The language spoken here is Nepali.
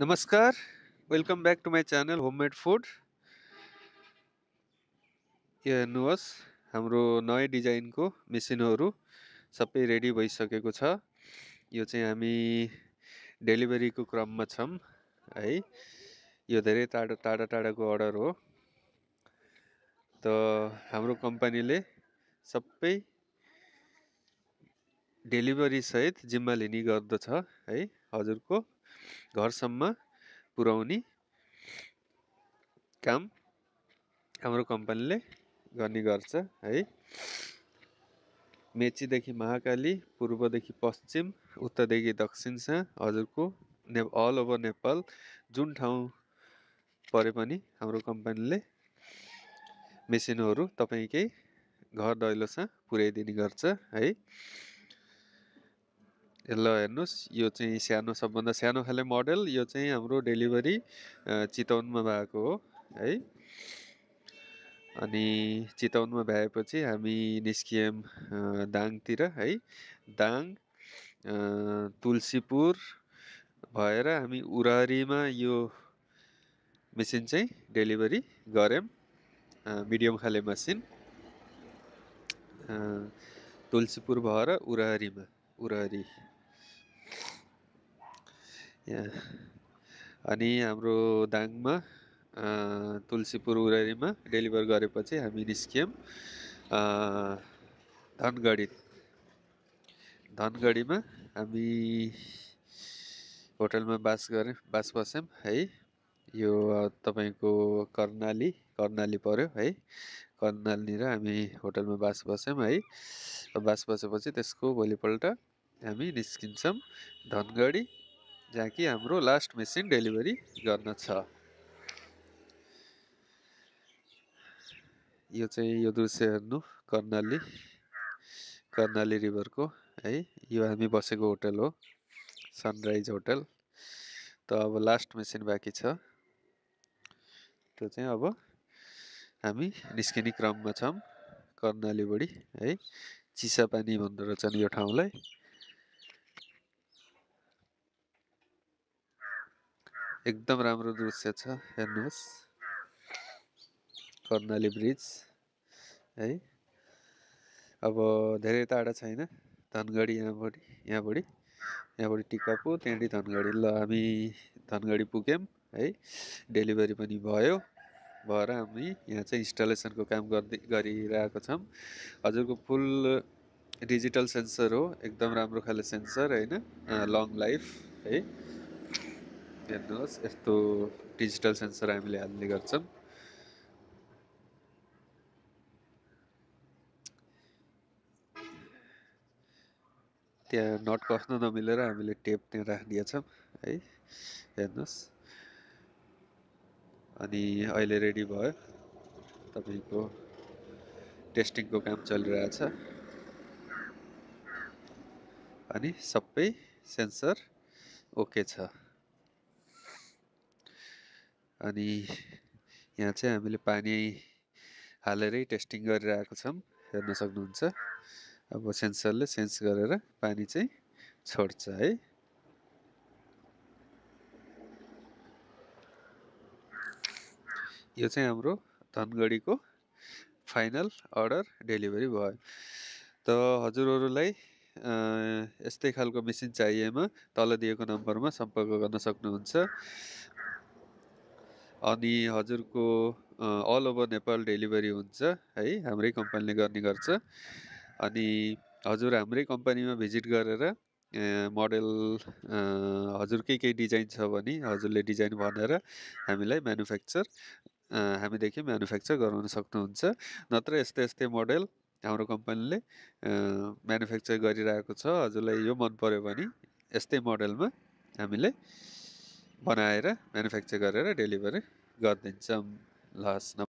नमस्कार welcome back to my channel homemade food यो हेर्नुहोस् हाम्रो नयाँ डिजाइनको मेसिनहरू सबै रेडी भइसकेको छ यो चाहिँ हामी डेलिभरीको क्रममा छौँ है यो धेरै टाढा टाढा टाढाको अर्डर हो त हाम्रो कम्पनीले सबै डेलिभरी सहित जिम्मा लिने गर्दछ है हजुरको घरसम्म पुर्याउने काम हाम्रो कम्पनीले गर्ने गर्छ है मेचीदेखि महाकाली पूर्वदेखि पश्चिम उत्तरदेखि दक्षिणसम्म हजुरको ने अल ओभर नेपाल जुन ठाउँ परे पनि हाम्रो कम्पनीले मेसिनहरू तपाईँकै घर दैलोसँग पुर्याइदिने गर्छ है ल हेर्नुहोस् यो चाहिँ सानो सबभन्दा सानो खाले मोडल यो चाहिँ हाम्रो डेलिभरी चितवनमा भएको हो है अनि चितवनमा भएपछि हामी निस्कियौँ दाङतिर है दाङ तुलसीपुर भएर हामी उरहरीमा यो मेसिन चाहिँ डेलिभरी गऱ्यौँ मिडियम खाले मसिन तुलसीपुर भएर उरहरीमा उरहरी यहाँ अनि हाम्रो दाङमा तुलसीपुर उरारीमा डेलिभर गरेपछि हामी निस्क्यौँ धनगढी धनगढीमा हामी होटलमा बास गऱ्यौँ बास बस्यौँ है यो तपाईँको कर्णाली कर्णाली पऱ्यो है कर्णालीनिर हामी होटलमा बास बस्यौँ है बास बसेपछि त्यसको भोलिपल्ट हामी निस्किन्छौँ धनगढी जहाँ कि हाम्रो लास्ट मेसिन डेलिभरी गर्न छ यो चाहिँ यो दृश्य हेर्नु कर्णाली कर्णाली रिभरको है यो हामी बसेको होटल हो सनराइज होटल त अब लास्ट मेसिन बाँकी छ त्यो चाहिँ अब हामी निस्किने क्रममा छौँ बढी है चिसापानी पानी भन्दो रहेछन् यो ठाउँलाई एकदम राम्रो दृश्य छ हेर्नुहोस् कर्णाली ब्रिज है अब धेरै टाढा छैन धनगढी यहाँबाट यहाँबाट यहाँबाट टिकापु त्यहाँदेखि धनगढी ल हामी धनगढी पुग्यौँ है डेलिभरी पनि भयो भएर हामी यहाँ चाहिँ इन्स्टलेसनको काम गर्दै गरिरहेको छौँ हजुरको फुल डिजिटल सेन्सर हो एकदम राम्रो खाले सेन्सर होइन लङ लाइफ है हेर्नुहोस् यस्तो डिजिटल सेन्सर हामीले हाल्ने गर्छौँ त्यहाँ नट कस्न नमिलेर हामीले टेप त्यहाँ राखिदिएछौँ है हेर्नुहोस् अनि अहिले रेडी भयो तपाईँको टेस्टिङको काम चलिरहेछ अनि सबै सेन्सर ओके छ अनि यहाँ चाहिँ हामीले पानी हालेरै टेस्टिङ गरिरहेको छौँ हेर्न सक्नुहुन्छ अब सेन्सरले सेन्स गरेर पानी चाहिँ छोड्छ है यो चाहिँ हाम्रो धनगढीको फाइनल अर्डर डेलिभरी भयो त हजुरहरूलाई यस्तै खालको मेसिन चाहिएमा तल दिएको नम्बरमा सम्पर्क गर्न सक्नुहुन्छ अनि हजुरको अल ओभर नेपाल डेलिभरी हुन्छ है हाम्रै कम्पनीले गर्ने गर्छ अनि हजुर हाम्रै कम्पनीमा भिजिट गरेर मोडल के के डिजाइन छ भने हजुरले डिजाइन भनेर हामीलाई म्यानुफ्याक्चर हामीदेखि म्यानुफ्याक्चर गराउन सक्नुहुन्छ नत्र यस्तै यस्तै मोडल हाम्रो कम्पनीले म्यानुफ्याक्चर गरिरहेको छ हजुरलाई यो मन पऱ्यो भने यस्तै मोडलमा हामीले बनाएर म्यानुफ्याक्चर गरेर डेलिभरी गरिदिन्छौँ लास्ट